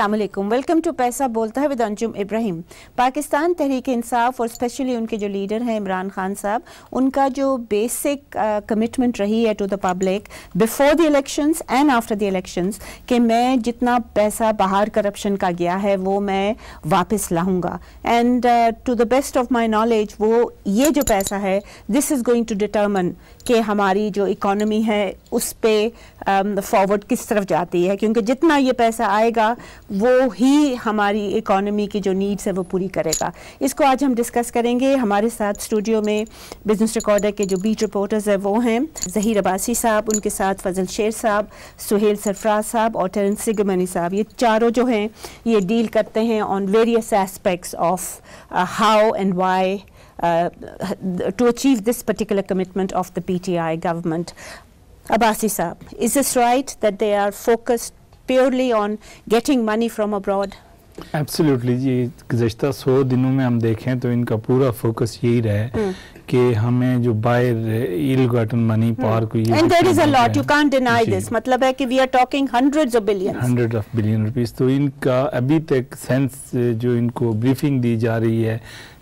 Aslam welcome to पैसा बोलता है विद अंजुम इब्राहिम पाकिस्तान तहरीक इंसाफ और स्पेशली उनके जो लीडर हैं इमरान खान साहब उनका जो बेसिक कमिटमेंट uh, रही है to the public before the elections and after the elections कि मैं जितना पैसा बाहर करप्शन का गया है वो मैं वापस लाऊंगा and to the best of my knowledge वो ये जो पैसा है this is going to determine कि हमारी जो इकोनॉमी है उस पर फॉरवर्ड um, किस तरफ जाती है क्योंकि जितना ये पैसा आएगा वो ही हमारी इकोनॉमी की जो नीड्स है वो पूरी करेगा इसको आज हम डिस्कस करेंगे हमारे साथ स्टूडियो में बिजनेस रिकॉर्डर के जो बीच रिपोर्टर्स है वो हैं जहीर अबासी साहब उनके साथ फजल शेर साहब सुहेल सरफराज साहब और टेरन सिगमनी साहब ये चारों जो हैं ये डील करते हैं on various aspects of how and why uh, to achieve this particular commitment of the PTI government. Abbasi Saab, is this right that they are focused purely on getting money from abroad? Absolutely जी गुजशत सौ दिनों में हम देखें तो इनका पूरा फोकस यही रहा हम्म। कि हमें जो बाहर इलगॉटन मनी पार को ये and there is a lot you can't deny this मतलब है कि we are talking hundreds of billion hundred of billion rupees तो इनका अभी तक सेंस जो इनको ब्रीफिंग दी जा रही है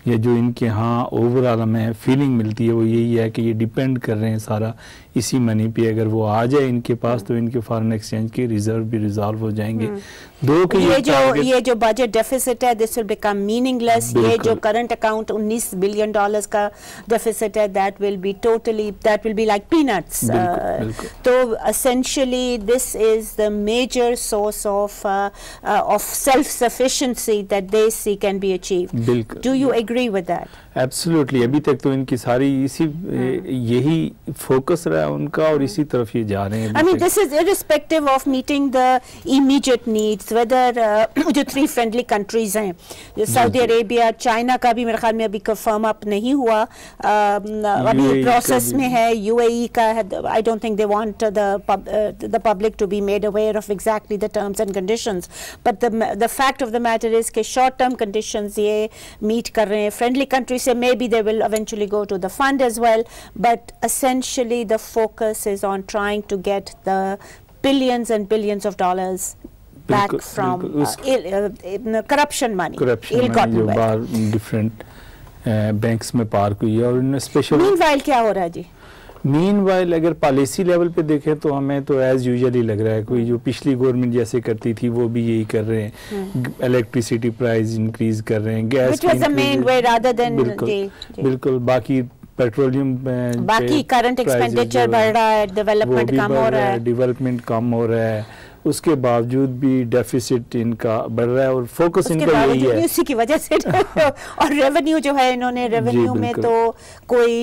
या जो इनके यहाँ ओवरऑल हमें फीलिंग मिलती है वो यही है कि ये डिपेंड कर रहे हैं सारा इसी मनी पे अगर वो आ जाए इनके पास हम्म। तो इनके फॉरेन एक्सचेंज के रिजर्व भी रिजॉल्व हो जाएंगे हम्म। दो के ये, जो ये जो बजट डेफिसिट है दिस विल बिकम मीनिंगलेस ये जो करंट अकाउंट 19 बिलियन डॉलर्स का डेफिसिट है that will be totally that will be like peanuts तो essentially this is the major source of of self sufficiency that they see can be achieve do you agree with that absolutely अभी तक तो इनकी सारी इसी हम्म। यही focus रहा है उनका और इसी तरफ ये जा रहे हैं I mean this is irrespective of meeting the immediate needs whether जो थ्री फ्रेंडली कंट्रीज हैं सऊदी अरेबिया चाइना का भी मेरे ख्याल में अभी कंफर्म अप नहीं हुआ uh, अभी प्रोसेस में है यूएई e का I don't think they want the public to be made aware of exactly the terms and condition but the fact of the matter is के शॉर्ट टर्म कंडीशन ये meet कर रहे हैं friendly country से may be they will eventually go to the fund as well but essentially the focus is on trying to get the billions and billions of dollars back because, from because uh, Ill, uh, corruption money. Corruption Ill money bar different uh, banks park park है और इनमें special Meanwhile kya ho raha ji? जी meanwhile अगर policy level पे देखें तो हमें तो एज़ यूजल ही लग रहा है कोई जो पिछली गवर्नमेंट जैसे करती थी वो भी यही कर रहे हैं इलेक्ट्रिसिटी प्राइस इंक्रीज कर रहे हैं गैस बिल्कुल बिल्कुल बाकी पेट्रोलियम बाकी करंट एक्सपेंडिचर बढ़ रहा है डेवलपमेंट कम हो रहा है डेवलपमेंट कम हो रहा है उसके बावजूद भी डेफिसिट इनका बढ़ रहा है और फोकस इनका यही है उसी की वजह से और रेवेन्यू जो है इन्होंने रेवेन्यू में तो कोई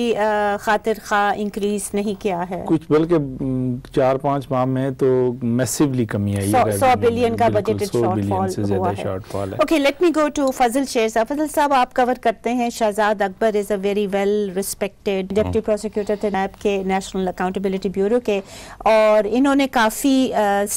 खातिर खा इंक्रीज नहीं किया है कुछ बल्कि चार पांच माह में तो मैसिवली कमी आई है सौ बिलियन का बजटेड शॉर्टफॉल है okay let me go to Fazal Sher साहब फजल साहब आप कवर करते हैं Shahzad Akbar is a very well respected deputy prosecutor तनाब के नेशनल अकाउंटेबिलिटी ब्यूरो के और इन्होंने काफ़ी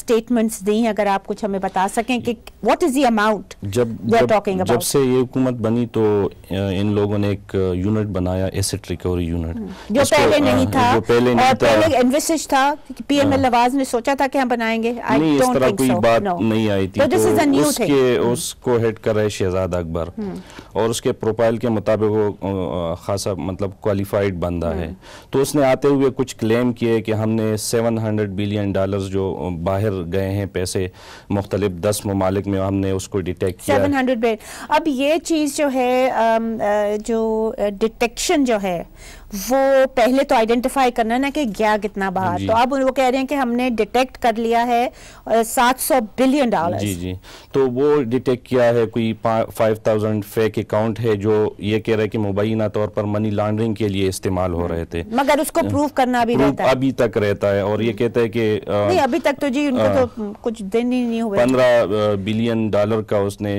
स्टेटमेंट एस्टिमेट्स दी अगर आप कुछ हमें बता सकें कि व्हाट इज द अमाउंट जब टॉकिंग जब से ये हुकूमत बनी तो इन लोगों ने एक यूनिट बनाया एसेट रिकवरी यूनिट जो पहले नहीं था जो पहले नहीं था पहले एनविसिज था पीएमएल नवाज हाँ। ने सोचा था कि हम बनाएंगे आई इस तरह कोई बात नहीं आई थी तो उसके हम्म। उसको हेड कर रहे शहजाद अकबर हम्म। और उसके प्रोफाइल के मुताबिक वो खासा मतलब क्वालिफाइड बंदा है हम्म। तो उसने आते हुए कुछ क्लेम किए कि हमने 700 बिलियन डॉलर्स जो बाहर गए गए हैं पैसे मुख्तलिफ दस ममालिक में हमने उसको डिटेक्ट किया सेवन हंड्रेड अब ये चीज़ जो है जो डिटेक्शन जो है वो पहले तो आइडेंटिफाई करना है ना कि गया कितना बाहर तो अब वो कह रहे हैं कि हमने डिटेक्ट कर लिया है सात सौ बिलियन डॉलर जी जी तो वो डिटेक्ट किया है कोई 5000 फेक अकाउंट है जो ये कह रहे हैं कि मुबैना तौर पर मनी लॉन्ड्रिंग के लिए इस्तेमाल हो रहे थे मगर उसको प्रूव हाँ। करना भी रहता है अभी तक रहता है और ये हम्म। कहते हैं कि नहीं अभी तक तो जी उनको तो कुछ दिन ही नहीं हुआ पंद्रह बिलियन डॉलर का उसने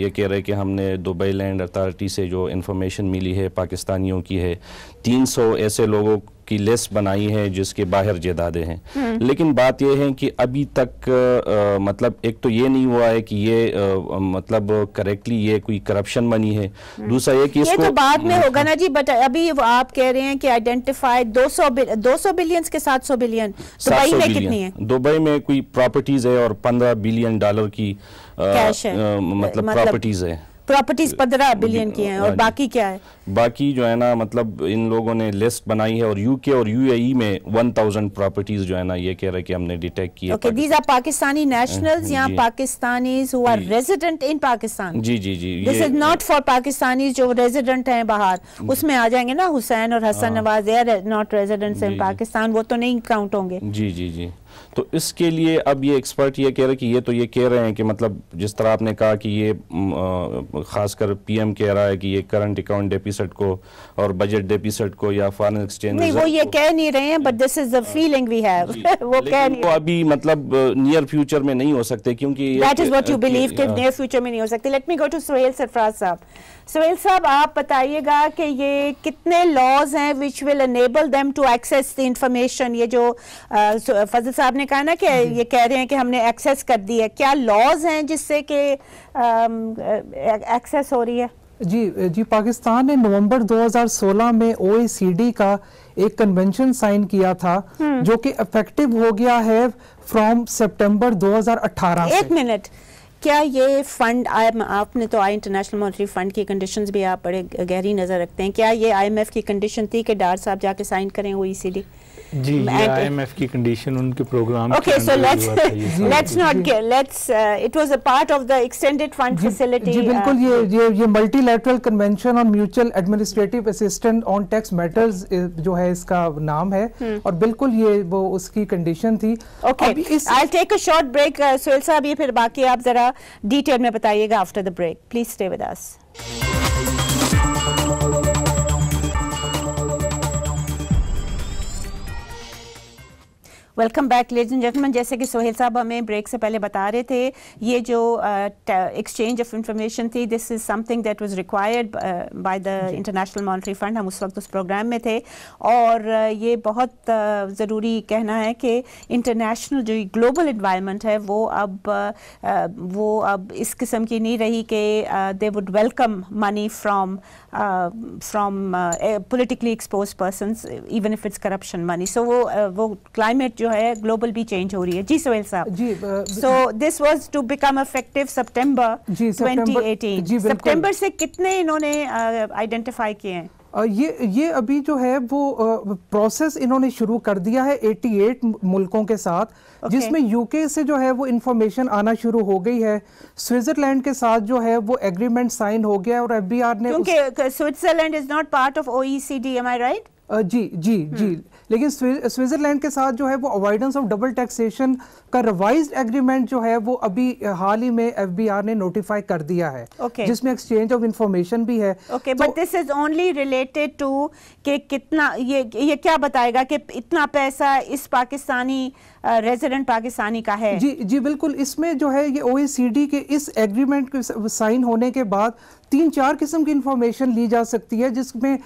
ये कह रहे हैं कि हमने दुबई लैंड अथॉरिटी से जो इन्फॉर्मेशन मिली है पाकिस्तानियों की है 300 ऐसे लोगों की लिस्ट बनाई है जिसके बाहर जेदादे हैं हम्म। लेकिन बात यह है कि अभी तक आ, मतलब एक तो ये नहीं हुआ है कि ये आ, मतलब करेक्टली ये कोई करप्शन बनी है हम्म। दूसरा ये कि ये इसको तो बाद में हम्म। होगा ना जी बट अभी आप कह रहे हैं कि आइडेंटिफाई 200 सौ बिलियन के 700 बिलियन दुबई में कितनी है दुबई में कोई प्रॉपर्टीज है और पंद्रह बिलियन डॉलर की आ, मतलब प्रॉपर्टीज मतलब है प्रॉपर्टीज पंद्रह बिलियन की हैं और हाँ बाकी क्या है बाकी जो है ना मतलब इन लोगों ने लिस्ट बनाई है और यूके और यूएई e में वन थाउजेंड प्रॉपर्टीज जो है ना ये कह रहे कि हमने डिटेक्ट किया okay these are Pakistani nationals या Pakistanis who are resident in Pakistan जी जी जी this is not for Pakistani जो रेजिडेंट हैं बाहर उसमें आ जाएंगे ना हुसैन और हसन हाँ। Nawaz are not resident in Pakistan वो तो नहीं काउंट होंगे जी जी जी तो इसके लिए अब ये एक्सपर्ट ये कह रहे कि ये तो ये कह रहे हैं कि मतलब जिस तरह आपने कहा कि ये खासकर पीएम कह रहा है कि ये करंट अकाउंट डेपिसट को और बजट डेपिसट को या फॉरन एक्सचेंज नहीं वो ये तो कह नहीं रहे हैं but this is the feeling we have वो कह नहीं वो अभी मतलब नियर फ्यूचर में नहीं हो सकते क्योंकि that is what you believe कि नियर हाँ। फ्यूचर में नहीं हो सकते let me go to Suhail Sarfraz साहब सुहेल साहब आप बताइएगा कि ये कितने लॉज हैं which will enable them to access the information ये जो फजल साहब साहब ने कहा ना कि ये कह रहे हैं कि हमने एक्सेस कर दी है क्या लॉज हैं जिससे कि एक्सेस हो रही है जी जी पाकिस्तान ने नवंबर 2016 में ओ का एक कन्वेंशन साइन किया था हम्म। जो कि इफेक्टिव हो गया है फ्रॉम सितंबर 2018 से एक मिनट क्या ये फंड आई आपने तो आई इंटरनेशनल मॉनिटरी फंड की कंडीशंस भी आप बड़े गहरी नज़र रखते हैं क्या ये आईएमएफ की कंडीशन थी कि डार साहब जाके साइन करें ओ जी आईएमएफ की कंडीशन उनके programme okay so let's let's not let's it was a part of the extended fund facility जी बिल्कुल uh, hmm. ये ये ये multilateral convention on mutual administrative assistant on tax matters जो है इसका नाम है hmm. और बिल्कुल ये वो उसकी कंडीशन थी okay I take a short break साहब ये फिर बाकी आप जरा डिटेल में बताइएगा after the break please stay with us welcome back ladies gentleman जैसे कि सोहेल साहब हमें ब्रेक से पहले बता रहे थे ये जो एक्सचेंज ऑफ इंफॉर्मेशन थी this is something that was required by the international monetary fund हम उस वक्त उस प्रोग्राम में थे और uh, ये बहुत uh, ज़रूरी कहना है कि इंटरनेशनल जो ग्लोबल इन्वायरमेंट है वो अब uh, वो अब इस किस्म की नहीं रही कि they would welcome money from uh, from uh, politically exposed persons even if it's corruption money so uh, wo climate jo hai global be change ho rahi hai ji sohail sahab ji so this was to become effective september जी, 2018 जी, september से कितने इन्होंने identify किए हैं ये ये अभी जो है वो प्रोसेस इन्होंने शुरू कर दिया है 88 मुल्कों के साथ okay. जिसमें यूके से जो है वो इन्फॉर्मेशन आना शुरू हो गई है स्विट्जरलैंड के साथ जो है वो एग्रीमेंट साइन हो गया और एफबीआर ने क्योंकि Switzerland is not part of OECD am I right जी जी जी लेकिन स्विट्जरलैंड के साथ जो है वो अवॉइडेंस ऑफ डबल टैक्सेशन का रिवाइज एग्रीमेंट जो है वो अभी हाल ही में एफ ने नोटिफाई कर दिया है okay. जिसमें एक्सचेंज ऑफ इंफॉर्मेशन भी है okay but this is only related to के कितना ये ये क्या बताएगा कि इतना पैसा इस पाकिस्तानी रेजिडेंट uh, पाकिस्तानी का है जी जी बिल्कुल इसमें जो है ये ओएसीडी e के इस एग्रीमेंट साइन होने के बाद तीन चार किस्म की इंफॉर्मेशन ली जा सकती है जिसमें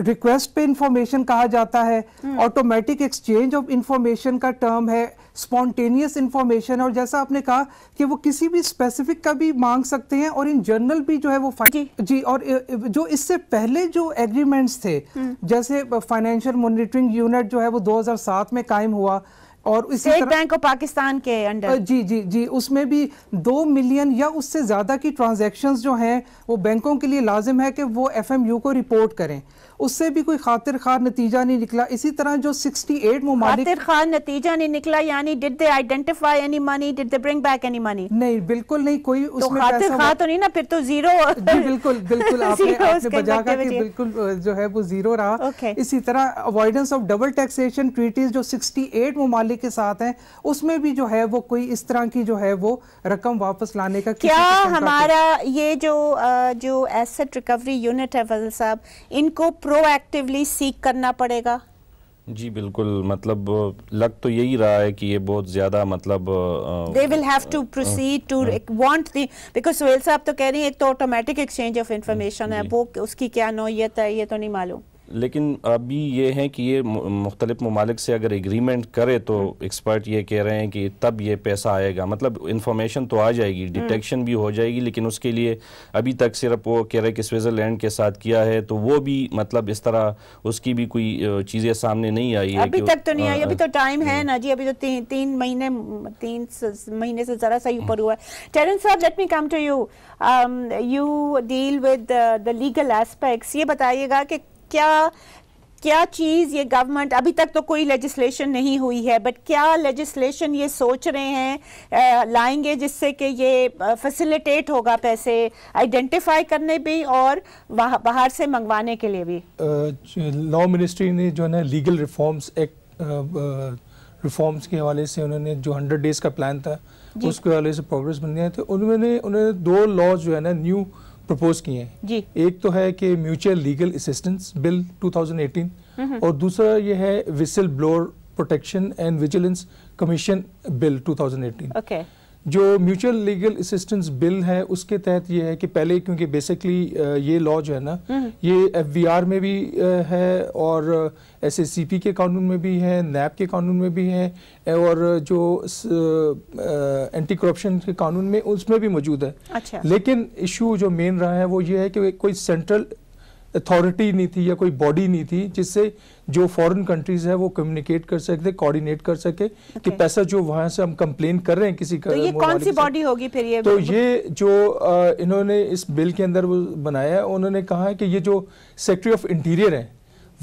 रिक्वेस्ट uh, पे इंफॉर्मेशन कहा जाता है ऑटोमेटिक एक्सचेंज ऑफ इंफॉर्मेशन का टर्म है स्पॉन्टेनियस इन्फॉर्मेशन और जैसा आपने कहा कि वो किसी भी स्पेसिफिक का भी मांग सकते हैं और इन जनरल भी जो है वो जी, जी और जो इससे पहले जो एग्रीमेंट्स थे हम्म। जैसे फाइनेंशियल मॉनिटरिंग यूनिट जो है वो 2007 में कायम हुआ और इसी बैंक ऑफ पाकिस्तान के अंडर जी जी जी उसमें भी दो मिलियन या उससे ज़्यादा की ट्रांजैक्शंस जो हैं वो बैंकों के लिए लाजिम है कि वो एफएमयू को रिपोर्ट करें उससे भी कोई खातिर खार नतीजा नहीं निकला इसी तरह जो 68 ममालिक खातिर खार नतीजा नहीं निकला यानी did they identify any money did they bring back any money नहीं बिल्कुल नहीं कोई तो उसमें तो खातिर खार तो नहीं ना फिर तो जीरो जी बिल्कुल बिल्कुल आपने आपने बजा का कि बिल्कुल जो है वो जीरो रहा इसी तरह avoidance of double taxation treaties जो 68 ममालिक वादे के साथ हैं उसमें भी जो है वो कोई इस तरह की जो है वो रकम वापस लाने का क्या हमारा ये जो जो एसेट रिकवरी यूनिट है फजल साहब इनको प्रोएक्टिवली सीख करना पड़ेगा जी बिल्कुल मतलब लग तो यही रहा है कि ये बहुत ज़्यादा मतलब they will have to proceed to want the because Suhail साहब तो कह रही है एक तो ऑटोमेटिक एक्सचेंज ऑफ इंफॉर्मेशन है वो उसकी क्या नोयत है ये तो नहीं मालूम लेकिन अभी ये है कि ये मुख्तलिफ ममालिक से अगर एग्रीमेंट करे तो एक्सपर्ट ये कह रहे हैं कि तब ये पैसा आएगा मतलब इन्फॉर्मेशन तो आ जाएगी डिटेक्शन हम्म। भी हो जाएगी लेकिन उसके लिए अभी तक सिर्फ वो कह रहे कि स्विट्ज़रलैंड के साथ किया है तो वो भी मतलब इस तरह उसकी भी कोई चीज़ें सामने नहीं आई है अभी तक तो नहीं हाँ, आई अभी तो टाइम हाँ। है हम्म। ना जी अभी तो ती, तीन महीने तीन महीने से ज़रा सा हम्म। ऊपर हुआ है टेरन साहब let me come to you you deal with the legal aspects ये बताइएगा कि क्या क्या चीज़ ये गवर्नमेंट अभी तक तो कोई लेजिस्लेशन नहीं हुई है बट क्या लेजिस्लेशन ये सोच रहे हैं आ, लाएंगे जिससे कि ये फैसिलिटेट होगा पैसे आइडेंटिफाई करने भी और बाहर से मंगवाने के लिए भी लॉ uh, मिनिस्ट्री ने जो है लीगल रिफॉर्म्स एक्ट रिफॉर्म्स के हवाले से उन्होंने जो हंड्रेड डेज़ का प्लान था उसके हवाले से प्रोग्रेस बन गया थे तो उन्होंने उन्होंने दो लॉ जो है ना न्यू प्रपोज किए हैं जी एक तो है कि म्यूचुअल लीगल असिस्टेंस बिल 2018 और दूसरा ये है whistle blower protection and vigilance commission bill 2018 okay okay. जो म्यूचुअल लीगल असिस्टेंस बिल है उसके तहत ये है कि पहले क्योंकि बेसिकली ये लॉ जो है ना हम्म। ये एफवीआर में भी है और पी के कानून में भी है नैब के कानून में भी है और जो एंटी करप्शन के कानून में उसमें भी मौजूद है अच्छा। लेकिन इशू जो मेन रहा है वो ये है कि कोई सेंट्रल अथॉरिटी नहीं थी या कोई बॉडी नहीं थी जिससे जो फॉरेन कंट्रीज है वो कम्युनिकेट कर सकते कोऑर्डिनेट कर सके okay. कि पैसा जो वहां से हम कंप्लेन कर रहे हैं किसी का तो ये कौन सी बॉडी होगी फिर ये तो ये जो इन्होंने इस बिल के अंदर वो बनाया उन्होंने कहा है कि ये जो सेक्रेटरी ऑफ इंटीरियर है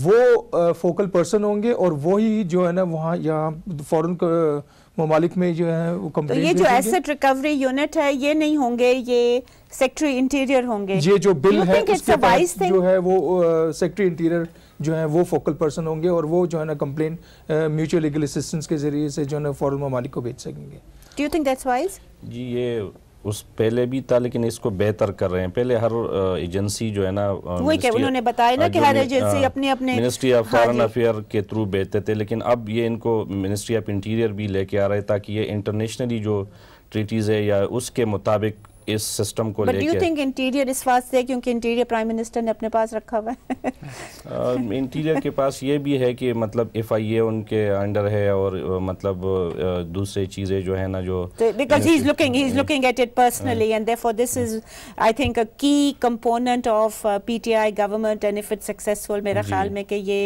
वो फोकल पर्सन होंगे और वही जो है ना वहाँ यहाँ फॉरन ममालिक में जो है वो तो ये जो एसेट रिकवरी यूनिट है ये नहीं होंगे ये सेक्रेटरी इंटीरियर होंगे ये जो बिल है उसके जो है वो सेक्रेटरी uh, इंटीरियर जो है वो फोकल पर्सन होंगे और वो जो है ना कंप्लेन म्यूचुअल लीगल असिस्टेंस के जरिए से जो है ना फॉरन ममालिक को भेज सकेंगे do you think that's wise जी ये उस पहले भी था लेकिन इसको बेहतर कर रहे हैं पहले हर एजेंसी जो है ना वही क्या उन्होंने बताया ना हाँ, कि हर एजेंसी हाँ, अपने अपने मिनिस्ट्री ऑफ फॉरेन अफेयर के थ्रू बेहते थे लेकिन अब ये इनको मिनिस्ट्री ऑफ इंटीरियर भी लेके आ रहे ताकि ये इंटरनेशनली जो ट्रीटीज़ है या उसके मुताबिक इस सिस्टम को लेकर यू थिंक इंटीरियर इस वास्ते क्योंकि इंटीरियर प्राइम मिनिस्टर ने अपने पास रखा हुआ है इंटीरियर के पास ये भी है कि मतलब एफआईए उनके अंडर है और मतलब दूसरी चीज़ें जो है ना जो because he is looking he is looking at it personally and therefore this is I think a key component of PTI government and if it's successful मेरा ख्याल में कि ये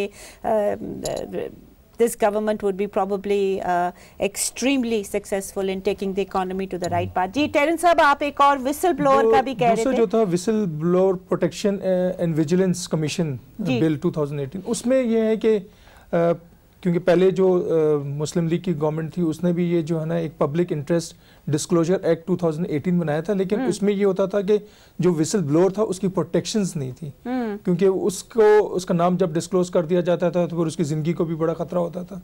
this government would be probably uh, extremely successful in taking the economy to the right hmm. path. जी टेरन साहब आप एक और विसल ब्लोअर का भी कह रहे थे। जो था whistle blower protection and vigilance commission bill 2018 उसमें यह है कि uh, क्योंकि पहले जो मुस्लिम uh, लीग की गवर्नमेंट थी उसने भी ये जो है ना एक पब्लिक इंटरेस्ट डिस्क्लोजर एक्ट 2018 बनाया था लेकिन hmm. उसमें ये होता था कि जो विसल ब्लोअर था उसकी प्रोटेक्शंस नहीं थी hmm. क्योंकि उसको उसका नाम जब डिस्क्लोज कर दिया जाता था तो फिर उसकी जिंदगी को भी बड़ा खतरा होता था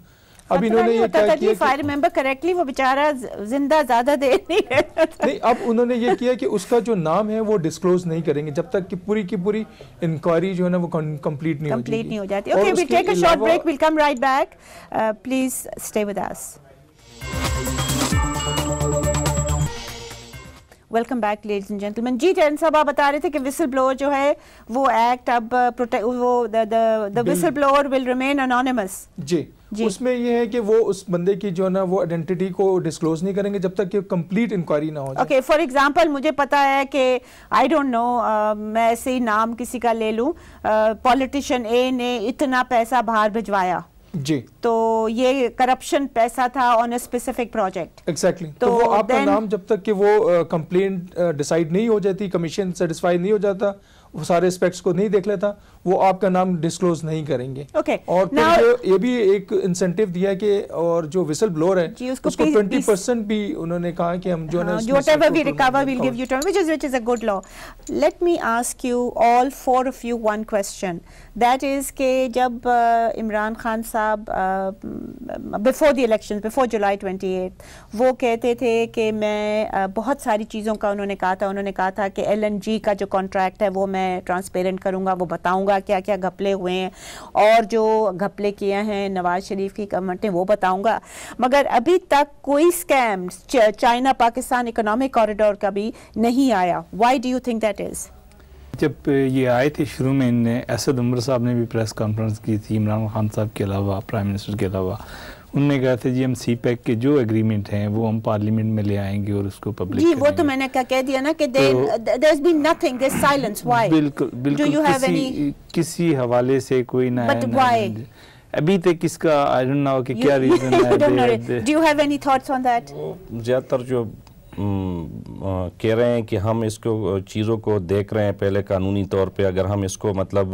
अब इन्होंने ये क्या किया फायर मेंबर करेक्टली वो बेचारा जिंदा ज्यादा देर नहीं नहीं अब उन्होंने ये किया कि उसका जो नाम है वो डिस्क्लोज नहीं करेंगे जब तक कि पूरी की पूरी इंक्वायरी जो है ना वो कंप्लीट नहीं कंप्लीट नहीं हो जाती okay we take a short break will come right back please stay with us welcome back ladies and gentleman जी जैन साहब आप बता रहे थे कि विसल ब्लोअर जो है वो एक्ट अब प्रोटेक्ट वो the whistle blower will remain anonymous जी जी। उसमें ये है कि वो उस बंदे की जो है ना वो आइडेंटिटी को डिस्क्लोज नहीं करेंगे जब तक कि कंप्लीट इंक्वायरी ना हो ओके फॉर एग्जांपल मुझे पता है कि आई डोंट नो मैं ऐसे ही नाम किसी का ले लूँ पॉलिटिशियन ए ने इतना पैसा बाहर भिजवाया जी तो ये करप्शन पैसा था on a specific project exactly तो, वो आपका then, नाम जब तक कि वो कंप्लेंट uh, डिसाइड uh, नहीं हो जाती कमीशन सेटिस्फाई नहीं हो जाता वो सारे एस्पेक्ट्स को नहीं देख लेता वो आपका नाम डिस्क्लोज नहीं करेंगे ओके okay. और Now, तो ये भी एक इंसेंटिव दिया कि और जो विसल ब्लोअर है उसको, उसको 20 परसेंट भी उन्होंने कहा कि हम जो है good law let me ask you all four of you one question that is के जब uh, इमरान खान साहब before the election before July 28 वो कहते थे कि मैं uh, बहुत सारी चीज़ों का उन्होंने कहा था उन्होंने कहा था कि एलएनजी का जो कॉन्ट्रैक्ट है वो मैं ट्रांसपेरेंट करूँगा वो बताऊँगा होगा क्या क्या घपले हुए हैं और जो घपले किए हैं नवाज शरीफ की गवर्नमेंट ने वो बताऊंगा मगर अभी तक कोई scam China Pakistan economic corridor का भी नहीं आया why do you think that is जब ये आए थे शुरू में इन असद उमर साहब ने भी प्रेस कॉन्फ्रेंस की थी इमरान खान साहब के अलावा प्राइम मिनिस्टर के अलावा उनने कहा था जी हम सी पैक e के जो एग्रीमेंट हैं वो हम पार्लियामेंट में ले आएंगे और उसको पब्लिक जी वो तो मैंने क्या कह दिया ना कि there been nothing there silence why बिल्कुल बिल्कुल यू हैव एनी किसी हवाले से कोई ना बट व्हाई अभी तक किसका आई डोंट नो कि क्या रीजन है do you have any thoughts on that ज्यादातर जो कह रहे हैं कि हम इसको चीज़ों को देख रहे हैं पहले कानूनी तौर पे अगर हम इसको मतलब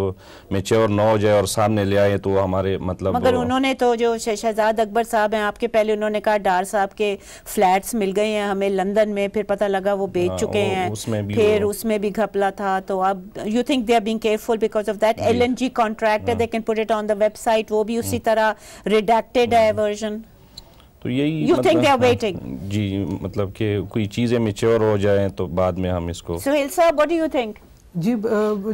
मेच्योर ना हो जाए और सामने ले आए तो हमारे मतलब मगर उन्होंने तो जो शहजाद अकबर साहब हैं आपके पहले उन्होंने कहा डार साहब के फ्लैट्स मिल गए हैं हमें लंदन में फिर पता लगा वो बेच हाँ, चुके हैं उसमें भी फिर उसमें भी घपला था तो अब you think they are being careful because of that LNG contract है they can put it on the website वो भी उसी हाँ। तरह रिडेक्टेड है वर्जन हाँ। तो यही you think they are waiting जी मतलब कि कोई चीज़ें मेच्योर हो जाए तो बाद में हम इसको सुहेल साहब व्हाट डू यू थिंक जी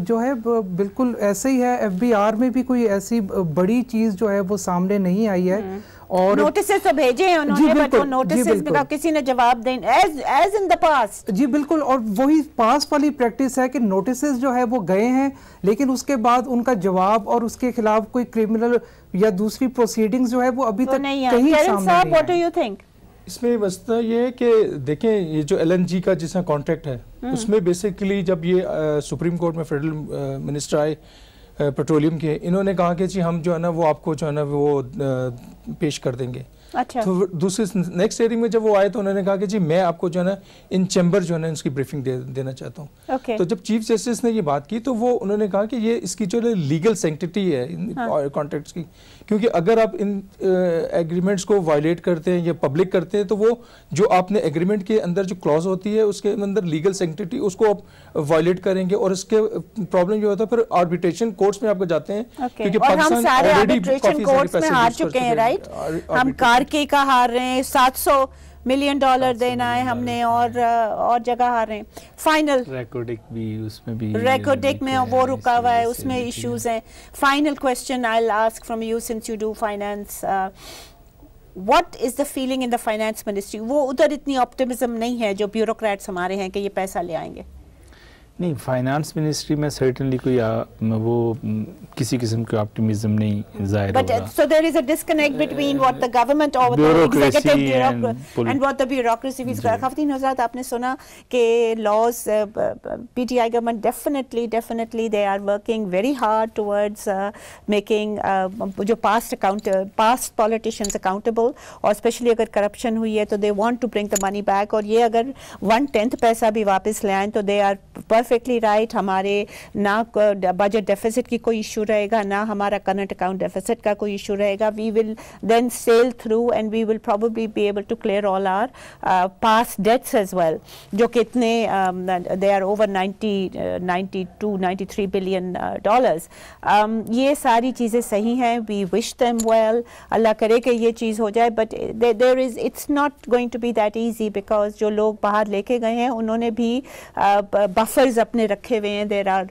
जो है बिल्कुल ऐसे ही है एफबीआर में भी कोई ऐसी बड़ी चीज़ जो है वो सामने नहीं आई है हम्म। और नोटिस तो भेजे हैं उन्होंने बट वो नोटिस का किसी ने जवाब दें as as in the past जी बिल्कुल और वही पास वाली प्रैक्टिस है कि नोटिस जो है वो गए हैं लेकिन उसके बाद उनका जवाब और उसके खिलाफ कोई क्रिमिनल या दूसरी प्रोसीडिंग्स जो है वो अभी तो तक नहीं कहीं सामने साहब व्हाट डू यू थिंक इसमें वस्ता ये है कि देखें ये जो एलएनजी का जिसका कॉन्ट्रैक्ट है हम्म। उसमें बेसिकली जब ये सुप्रीम कोर्ट में फेडरल मिनिस्टर आए पेट्रोलियम के इन्होंने कहा कि जी हम जो है ना वो आपको जो है ना वो पेश कर देंगे अच्छा तो दूसरे नेक्स्ट एयरिंग में जब वो आए तो उन्होंने कहा कि जी मैं आपको जो है ना इन चैम्बर जो है ना इसकी ब्रीफिंग दे, देना चाहता हूँ okay. तो जब चीफ जस्टिस ने ये बात की तो वो उन्होंने कहा कि ये इसकी जो लीगल सेंटिटी है कॉन्ट्रैक्ट हाँ. की क्योंकि अगर आप इन एग्रीमेंट्स को वायलेट करते हैं या पब्लिक करते हैं तो वो जो आपने एग्रीमेंट के अंदर जो क्लॉज होती है उसके अंदर लीगल सेंटिटी उसको आप वायलेट करेंगे और इसके प्रॉब्लम जो होता है फिर आर्बिट्रेशन कोर्ट्स में आपको जाते हैं क्योंकि पाकिस्तान ऑलरेडी काफी चुके हैं राइट हम कार टर्की का हार रहे हैं सात सौ मिलियन डॉलर देना है हमने और हाँ। और जगह हार रहे हैं फाइनल रेकोडिक भी उसमें भी रेकोडिक में वो रुका हुआ है उसमें इश्यूज हैं final question I will ask from you since you do finance what is the feeling in the finance ministry वो उधर इतनी ऑप्टिमिज्म नहीं है जो ब्यूरोक्रेट्स हमारे हैं कि ये पैसा ले आएंगे नहीं फाइनेंस मिनिस्ट्री में सर्टेनली कोई आ, वो किसी किस्म का ऑप्टिमिज्म नहीं जाहिर but so there is a disconnect between what the government और the executive and what the bureaucracy is खातिन हजरत आपने सुना कि लॉज PTI government definitely definitely they are working very hard towards making जो past account past politicians accountable और especially अगर करप्शन हुई है तो they want to bring the money back और ये अगर 1/10 पैसा भी वापस ले आए तो दे आर परफेक्टली राइट हमारे ना बजट डेफिसिट की कोई इशू रहेगा ना हमारा करंट अकाउंट डेफिसिट का कोई इशू रहेगा we will then sail through and we will probably be able to clear all our past debts as well जो कितने they are over ninety ninety two ninety three billion dollars ये सारी चीज़ें सही हैं we wish them well Allah करे कि ये चीज़ हो जाए but there is it's not going to be that easy because जो लोग बाहर लेके गए हैं उन्होंने भी बफर्स uh, ऑफिसेज अपने रखे हुए हैं there are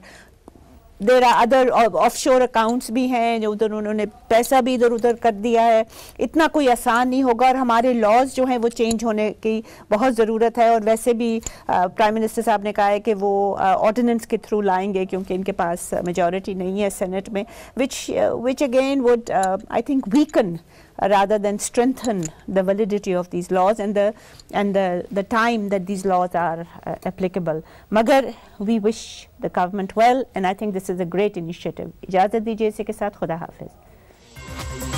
there are other offshore accounts भी हैं जो उधर उन्होंने पैसा भी इधर उधर कर दिया है इतना कोई आसान नहीं होगा और हमारे लॉज जो हैं वो चेंज होने की बहुत ज़रूरत है और वैसे भी प्राइम मिनिस्टर साहब ने कहा है कि वो ऑर्डिनेंस के थ्रू लाएंगे क्योंकि इनके पास मेजॉरिटी नहीं है सेनेट में which which again would I think weaken rather than strengthen the validity of these laws and the and the, the time that these laws are uh, applicable. Magar we wish the government well and I think this is a great initiative. Ijazat दीजिए इसी के साथ खुदा